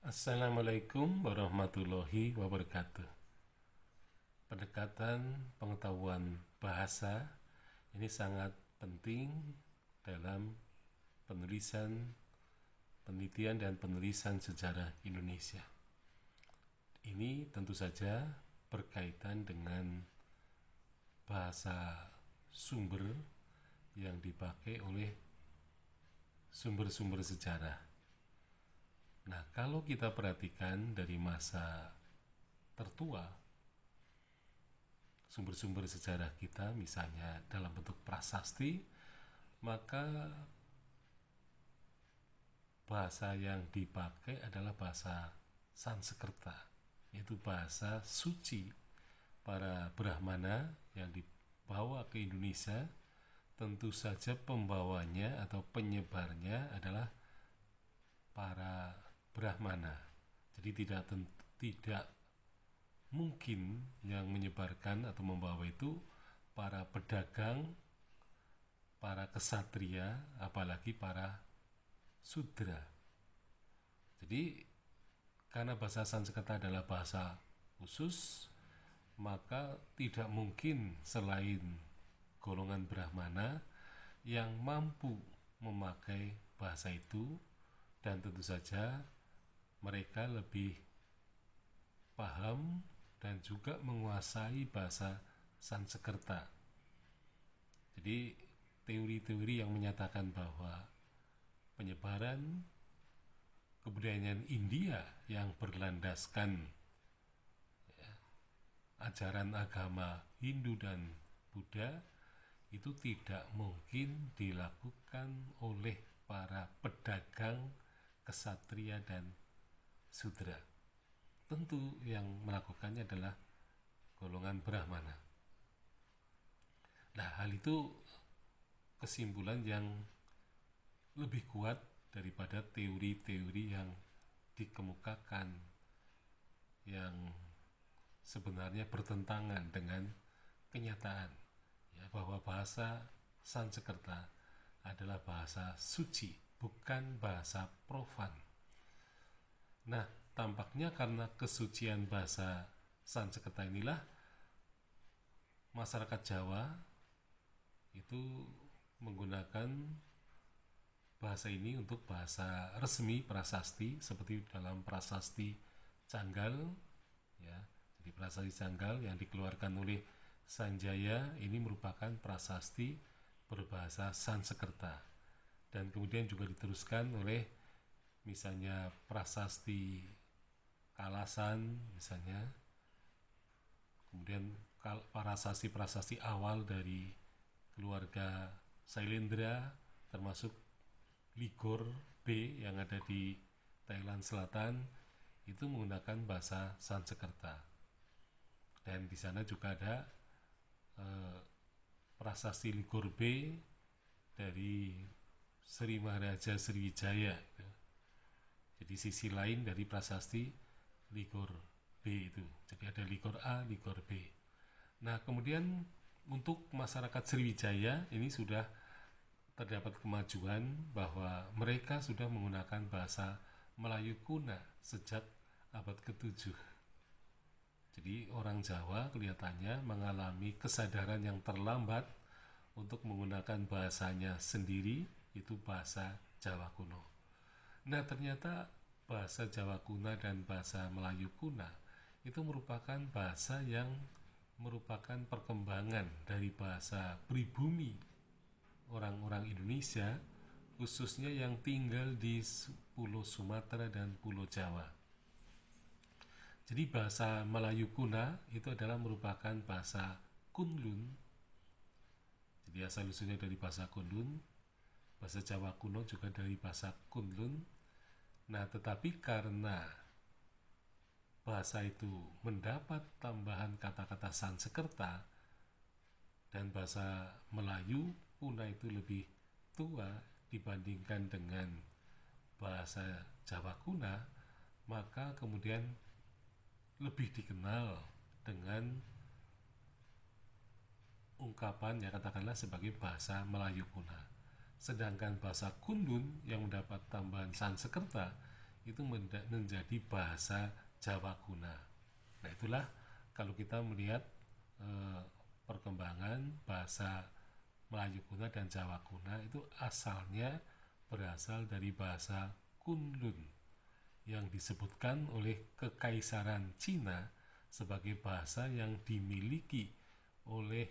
Assalamualaikum warahmatullahi wabarakatuh. Pendekatan pengetahuan bahasa ini sangat penting dalam penulisan, penelitian dan penulisan sejarah Indonesia. Ini tentu saja berkaitan dengan bahasa sumber yang dipakai oleh sumber-sumber sejarah Nah, kalau kita perhatikan dari masa tertua, sumber-sumber sejarah kita, misalnya dalam bentuk prasasti, maka bahasa yang dipakai adalah bahasa Sanskerta, yaitu bahasa suci para Brahmana yang dibawa ke Indonesia. Tentu saja pembawanya atau penyebarnya adalah para Brahmana. Jadi tidak tentu, tidak mungkin yang menyebarkan atau membawa itu para pedagang, para kesatria, apalagi para sudra. Jadi karena bahasa Sanskerta adalah bahasa khusus, maka tidak mungkin selain golongan Brahmana yang mampu memakai bahasa itu dan tentu saja mereka lebih paham dan juga menguasai bahasa Sanskerta. Jadi teori-teori yang menyatakan bahwa penyebaran kebudayaan India yang berlandaskan ya, ajaran agama Hindu dan Buddha itu tidak mungkin dilakukan oleh para pedagang, kesatria dan sudra. Tentu yang melakukannya adalah golongan Brahmana. Nah, hal itu kesimpulan yang lebih kuat daripada teori-teori yang dikemukakan yang sebenarnya bertentangan dengan kenyataan ya bahwa bahasa Sansekerta adalah bahasa suci bukan bahasa profan Nah, tampaknya karena kesucian bahasa Sanskerta inilah masyarakat Jawa itu menggunakan bahasa ini untuk bahasa resmi prasasti seperti dalam prasasti Canggal ya. Jadi prasasti Canggal yang dikeluarkan oleh Sanjaya ini merupakan prasasti berbahasa Sanskerta dan kemudian juga diteruskan oleh misalnya prasasti kalasan misalnya kemudian prasasti-prasasti awal dari keluarga Sailendra termasuk Ligor B yang ada di Thailand Selatan itu menggunakan bahasa sanskerta dan di sana juga ada eh, prasasti Ligor B dari Sri Maharaja Sriwijaya gitu jadi sisi lain dari prasasti ligor B itu. Jadi ada ligor A, ligor B. Nah, kemudian untuk masyarakat Sriwijaya ini sudah terdapat kemajuan bahwa mereka sudah menggunakan bahasa Melayu kuna sejak abad ke-7. Jadi orang Jawa kelihatannya mengalami kesadaran yang terlambat untuk menggunakan bahasanya sendiri itu bahasa Jawa kuno. Nah, ternyata bahasa Jawa kuna dan bahasa Melayu kuna itu merupakan bahasa yang merupakan perkembangan dari bahasa pribumi orang-orang Indonesia khususnya yang tinggal di Pulau Sumatera dan Pulau Jawa. Jadi bahasa Melayu kuna itu adalah merupakan bahasa Kunlun. Jadi asal usulnya dari bahasa Kunlun. Bahasa Jawa kuno juga dari bahasa Kunlun Nah, tetapi karena bahasa itu mendapat tambahan kata-kata Sansekerta dan bahasa Melayu Puna itu lebih tua dibandingkan dengan bahasa Jawa kuna, maka kemudian lebih dikenal dengan ungkapan yang katakanlah sebagai bahasa Melayu kuna sedangkan bahasa Kundun yang mendapat tambahan Sanskerta itu menjadi bahasa Jawa kuna. Nah itulah kalau kita melihat e, perkembangan bahasa Melayu kuna dan Jawa kuna itu asalnya berasal dari bahasa Kundun yang disebutkan oleh Kekaisaran Cina sebagai bahasa yang dimiliki oleh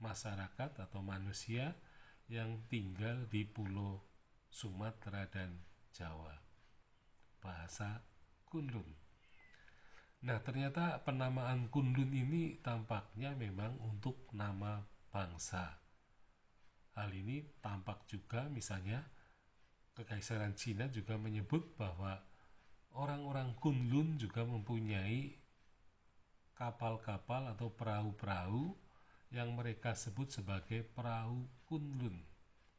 masyarakat atau manusia yang tinggal di pulau Sumatera dan Jawa. Bahasa Kunlun. Nah, ternyata penamaan Kunlun ini tampaknya memang untuk nama bangsa. Hal ini tampak juga misalnya Kekaisaran Cina juga menyebut bahwa orang-orang Kunlun juga mempunyai kapal-kapal atau perahu-perahu yang mereka sebut sebagai perahu kunlun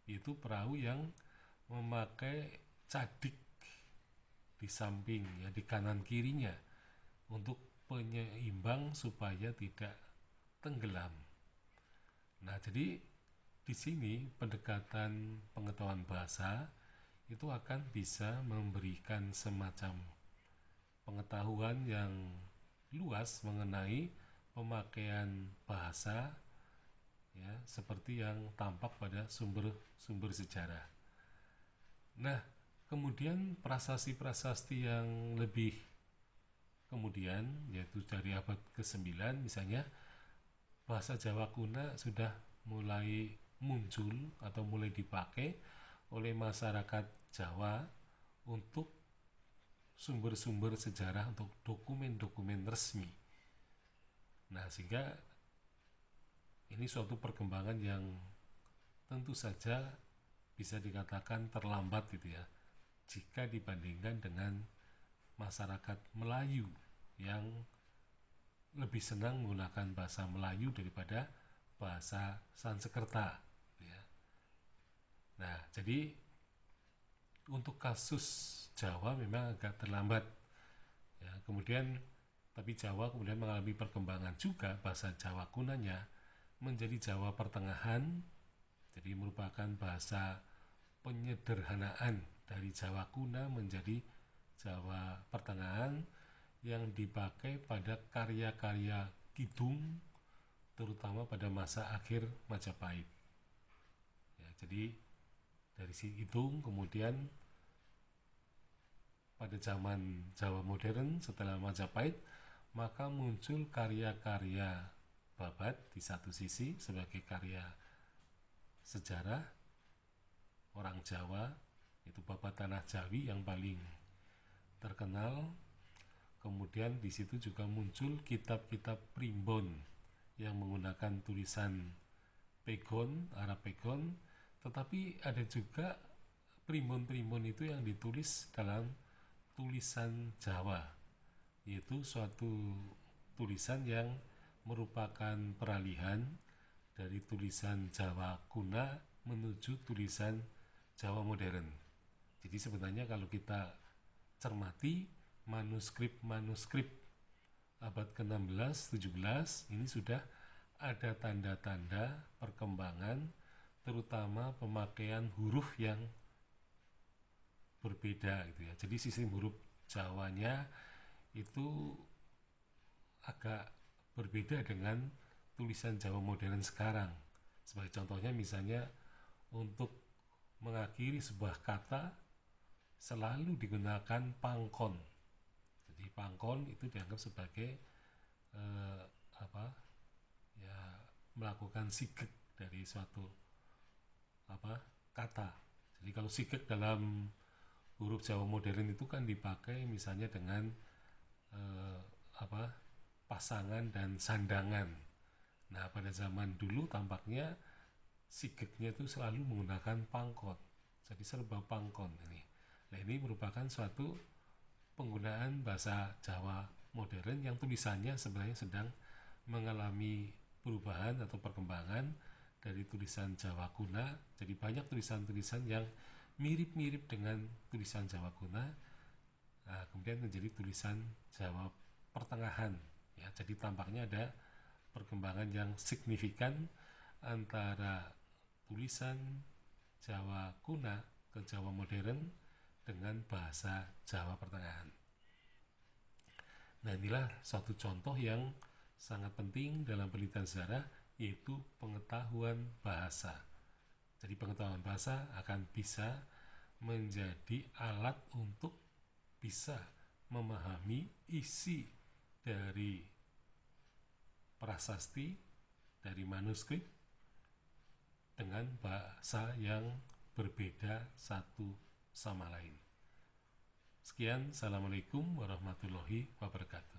itu perahu yang memakai cadik di samping ya di kanan kirinya untuk penyeimbang supaya tidak tenggelam. Nah, jadi di sini pendekatan pengetahuan bahasa itu akan bisa memberikan semacam pengetahuan yang luas mengenai pemakaian bahasa ya seperti yang tampak pada sumber-sumber sejarah. Nah, kemudian prasasti-prasasti yang lebih kemudian yaitu dari abad ke-9 misalnya bahasa Jawa kuna sudah mulai muncul atau mulai dipakai oleh masyarakat Jawa untuk sumber-sumber sejarah untuk dokumen-dokumen resmi. Nah, sehingga ini suatu perkembangan yang tentu saja bisa dikatakan terlambat gitu ya jika dibandingkan dengan masyarakat Melayu yang lebih senang menggunakan bahasa Melayu daripada bahasa Sansekerta gitu ya. Nah, jadi untuk kasus Jawa memang agak terlambat. Ya, kemudian tapi Jawa kemudian mengalami perkembangan juga bahasa Jawa kunanya menjadi Jawa pertengahan, jadi merupakan bahasa penyederhanaan dari Jawa kuna menjadi Jawa pertengahan yang dipakai pada karya-karya kidung terutama pada masa akhir Majapahit. Ya, jadi dari si kidung kemudian pada zaman Jawa modern setelah Majapahit maka muncul karya-karya babat di satu sisi sebagai karya sejarah orang Jawa itu babat tanah Jawi yang paling terkenal kemudian di situ juga muncul kitab-kitab primbon yang menggunakan tulisan pegon Arab pegon tetapi ada juga primbon-primbon itu yang ditulis dalam tulisan Jawa yaitu suatu tulisan yang merupakan peralihan dari tulisan Jawa kuna menuju tulisan Jawa modern. Jadi sebenarnya kalau kita cermati manuskrip-manuskrip abad ke-16, 17 ini sudah ada tanda-tanda perkembangan terutama pemakaian huruf yang berbeda gitu ya. Jadi sistem huruf Jawanya itu agak berbeda dengan tulisan Jawa modern sekarang. Sebagai contohnya misalnya untuk mengakhiri sebuah kata selalu digunakan pangkon. Jadi pangkon itu dianggap sebagai eh, apa? Ya melakukan sigek dari suatu apa kata. Jadi kalau sigek dalam huruf Jawa modern itu kan dipakai misalnya dengan eh, apa pasangan dan sandangan. Nah, pada zaman dulu tampaknya sigetnya itu selalu menggunakan pangkot. Jadi serba pangkon ini. Nah, ini merupakan suatu penggunaan bahasa Jawa modern yang tulisannya sebenarnya sedang mengalami perubahan atau perkembangan dari tulisan Jawa kuna. Jadi banyak tulisan-tulisan yang mirip-mirip dengan tulisan Jawa kuna, nah, kemudian menjadi tulisan Jawa pertengahan ya jadi tampaknya ada perkembangan yang signifikan antara tulisan Jawa kuna ke Jawa modern dengan bahasa Jawa pertengahan. Nah inilah satu contoh yang sangat penting dalam penelitian sejarah yaitu pengetahuan bahasa. Jadi pengetahuan bahasa akan bisa menjadi alat untuk bisa memahami isi dari prasasti dari manuskrip dengan bahasa yang berbeda satu sama lain. Sekian, Assalamualaikum warahmatullahi wabarakatuh.